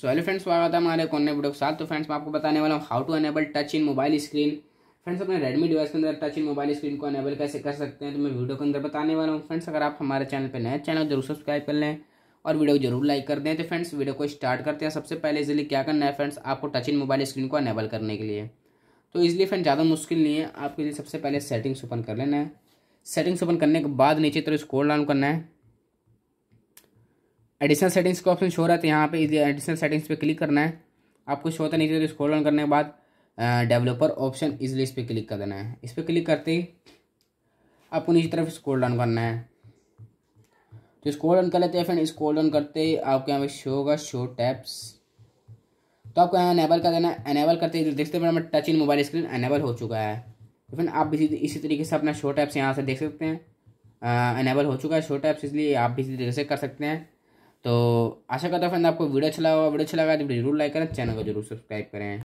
so hello friends स्वागत है हमारे कौन वीडियो के साथ तो फ्रेंड्स मैं आपको बताने वाला हूँ how to enable touch in mobile screen friends अपने रेडमी डिवाइस के अंदर टच इन मोबाइल स्क्रीन को अनेबल कैसे कर सकते हैं तो मैं वीडियो के अंदर बताने वाला हूँ फ्रेंड्स अगर आप हमारे चैनल पर नए चैनल जरूर सब्सक्राइब कर लें और वीडियो को जरूर लाइक कर दें तो फ्रेंड्स वीडियो को स्टार्ट करते हैं सबसे पहले इसलिए क्या करना है फ्रेंड्स आपको टच इन मोबाइल स्क्रीन को अनेबल करने के लिए तो इसलिए फ्रेंड ज़्यादा मुश्किल नहीं है आपके लिए सबसे पहले सेटिंग्स ओपन कर लेना है सेटिंग्स ओपन करने के बाद नीचे तरह स्कोर डाउन करना है एडिशनल सेटिंग्स का ऑप्शन शो रहा है तो यहाँ पे एडिशनल सेटिंग्स पे क्लिक करना है आपको शो तो होता नहीं तो स्क्रॉल ऑन करने के बाद डेवलपर ऑप्शन इजिली इस पर क्लिक कर देना है इस पर क्लिक करते ही आपको नीचे तरफ स्क्रॉल ऑन करना है तो स्क्रॉल ऑन कर लेते हैं फ्रेंड स्क्रॉल ऑन करते ही आपके यहाँ पे शो होगा शो टैप्स तो आपको यहाँ एनेबल कर देना है एनेबल करते ही देखते हैं touch in mobile screen enable हो चुका है तो फ्रेंड आप इसी इसी तरीके से अपना शो टैप्स यहाँ से देख सकते हैं एनेबल हो चुका है शो टैप्स इसलिए आप भी इसी तरीके से कर सकते हैं तो आशा करता हूँ फ्रेंड आपको वीडियो अच्छा लगा वीडियो अच्छा लगा तो जरूर लाइक करें चैनल को जरूर सब्सक्राइब करें